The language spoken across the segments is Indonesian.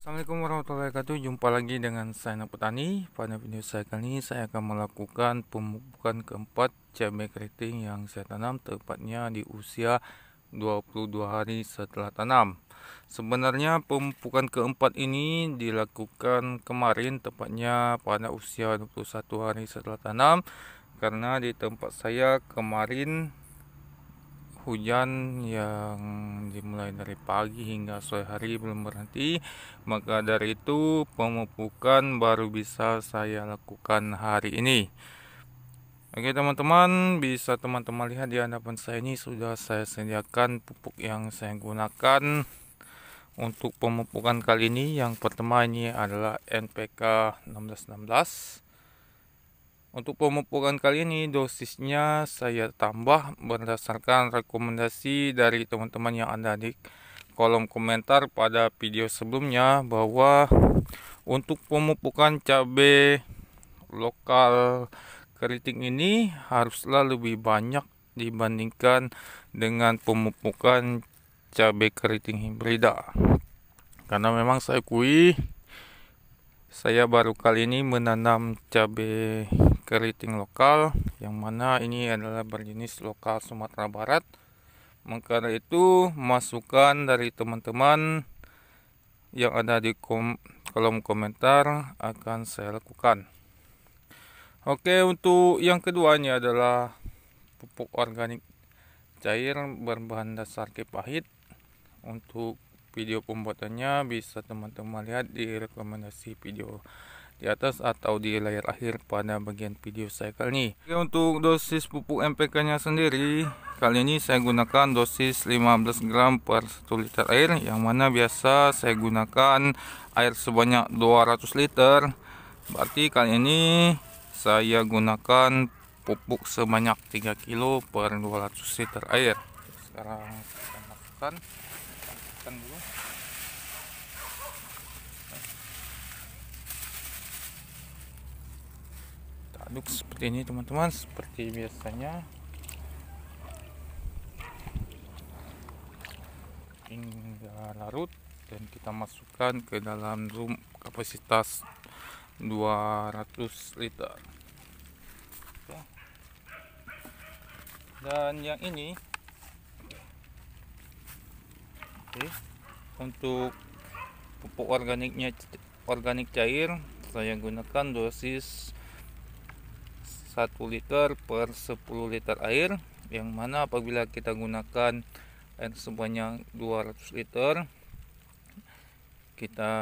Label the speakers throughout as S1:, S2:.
S1: Assalamualaikum warahmatullahi wabarakatuh Jumpa lagi dengan saya Petani Pada video saya kali ini saya akan melakukan pemupukan keempat cabai keriting yang saya tanam Tepatnya di usia 22 hari setelah tanam Sebenarnya pemupukan keempat ini dilakukan kemarin Tepatnya pada usia 21 hari setelah tanam Karena di tempat saya kemarin hujan yang dimulai dari pagi hingga sore hari belum berhenti maka dari itu pemupukan baru bisa saya lakukan hari ini Oke teman-teman bisa teman-teman lihat di hadapan saya ini sudah saya sediakan pupuk yang saya gunakan untuk pemupukan kali ini yang pertama ini adalah NPK 1616 untuk pemupukan kali ini dosisnya saya tambah berdasarkan rekomendasi dari teman-teman yang ada di kolom komentar pada video sebelumnya bahwa untuk pemupukan cabai lokal keriting ini haruslah lebih banyak dibandingkan dengan pemupukan cabai keriting hibrida karena memang saya kui saya baru kali ini menanam cabai keriting lokal yang mana ini adalah berjenis lokal Sumatera Barat maka dari itu masukan dari teman-teman yang ada di kom kolom komentar akan saya lakukan oke untuk yang keduanya adalah pupuk organik cair berbahan dasar kepahit untuk video pembuatannya bisa teman-teman lihat di rekomendasi video di atas atau di layar akhir pada bagian video saya kali ini Oke, untuk dosis pupuk MPK nya sendiri kali ini saya gunakan dosis 15 gram per 1 liter air yang mana biasa saya gunakan air sebanyak 200 liter berarti kali ini saya gunakan pupuk sebanyak 3 kilo per 200 liter air sekarang kita masukkan masukkan dulu aduk seperti ini teman-teman seperti biasanya hingga larut dan kita masukkan ke dalam drum kapasitas 200 liter dan yang ini okay, untuk pupuk organiknya organik cair saya gunakan dosis 1 liter per 10 liter air yang mana apabila kita gunakan air sebanyak 200 liter kita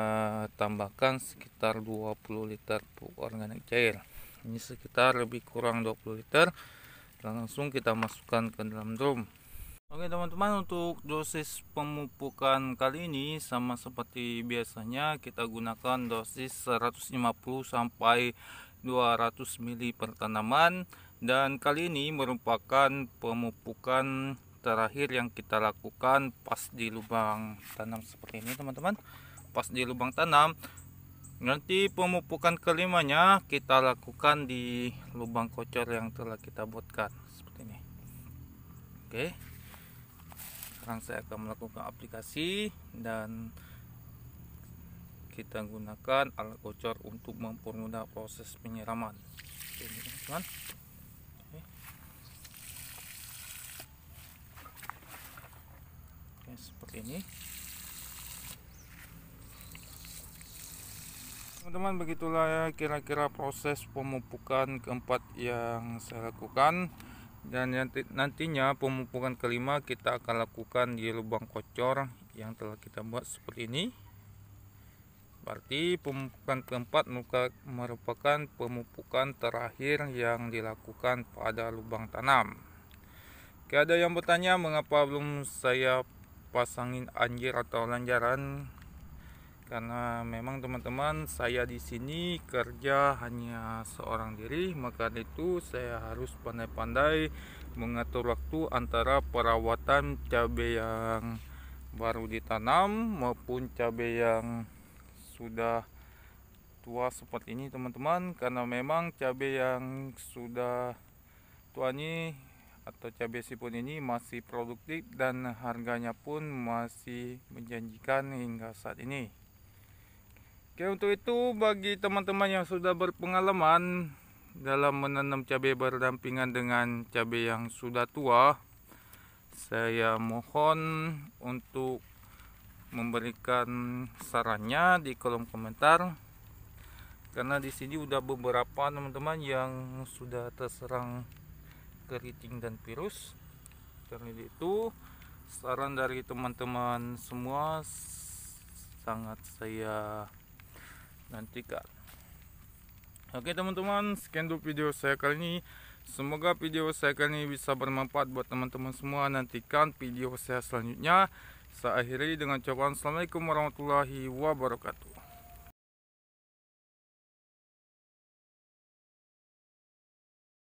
S1: tambahkan sekitar 20 liter pupuk organik cair ini sekitar lebih kurang 20 liter dan langsung kita masukkan ke dalam drum Oke teman-teman untuk dosis pemupukan kali ini sama seperti biasanya kita gunakan dosis 150 sampai 200 mili per tanaman dan kali ini merupakan pemupukan terakhir yang kita lakukan pas di lubang tanam seperti ini teman-teman pas di lubang tanam nanti pemupukan kelimanya kita lakukan di lubang kocor yang telah kita buatkan seperti ini oke sekarang saya akan melakukan aplikasi dan kita gunakan alat bocor untuk mempermudah proses penyiraman Oke, teman Oke, seperti ini teman-teman begitulah ya kira-kira proses pemupukan keempat yang saya lakukan dan nantinya pemupukan kelima kita akan lakukan di lubang kocor yang telah kita buat seperti ini berarti pemupukan keempat merupakan pemupukan terakhir yang dilakukan pada lubang tanam. Oke, ada yang bertanya mengapa belum saya pasangin anjir atau lanjaran? Karena memang teman-teman saya di sini kerja hanya seorang diri, maka itu saya harus pandai-pandai mengatur waktu antara perawatan cabai yang baru ditanam maupun cabai yang sudah tua seperti ini teman-teman karena memang cabai yang sudah tua ini atau cabai siput ini masih produktif dan harganya pun masih menjanjikan hingga saat ini Oke untuk itu bagi teman-teman yang sudah berpengalaman dalam menanam cabai berdampingan dengan cabai yang sudah tua saya mohon untuk memberikan sarannya di kolom komentar karena di sini udah beberapa teman-teman yang sudah terserang keriting dan virus karena itu saran dari teman-teman semua sangat saya nantikan oke teman-teman sekian dulu video saya kali ini semoga video saya kali ini bisa bermanfaat buat teman-teman semua nantikan video saya selanjutnya saya akhiri dengan cobaan Assalamualaikum warahmatullahi wabarakatuh.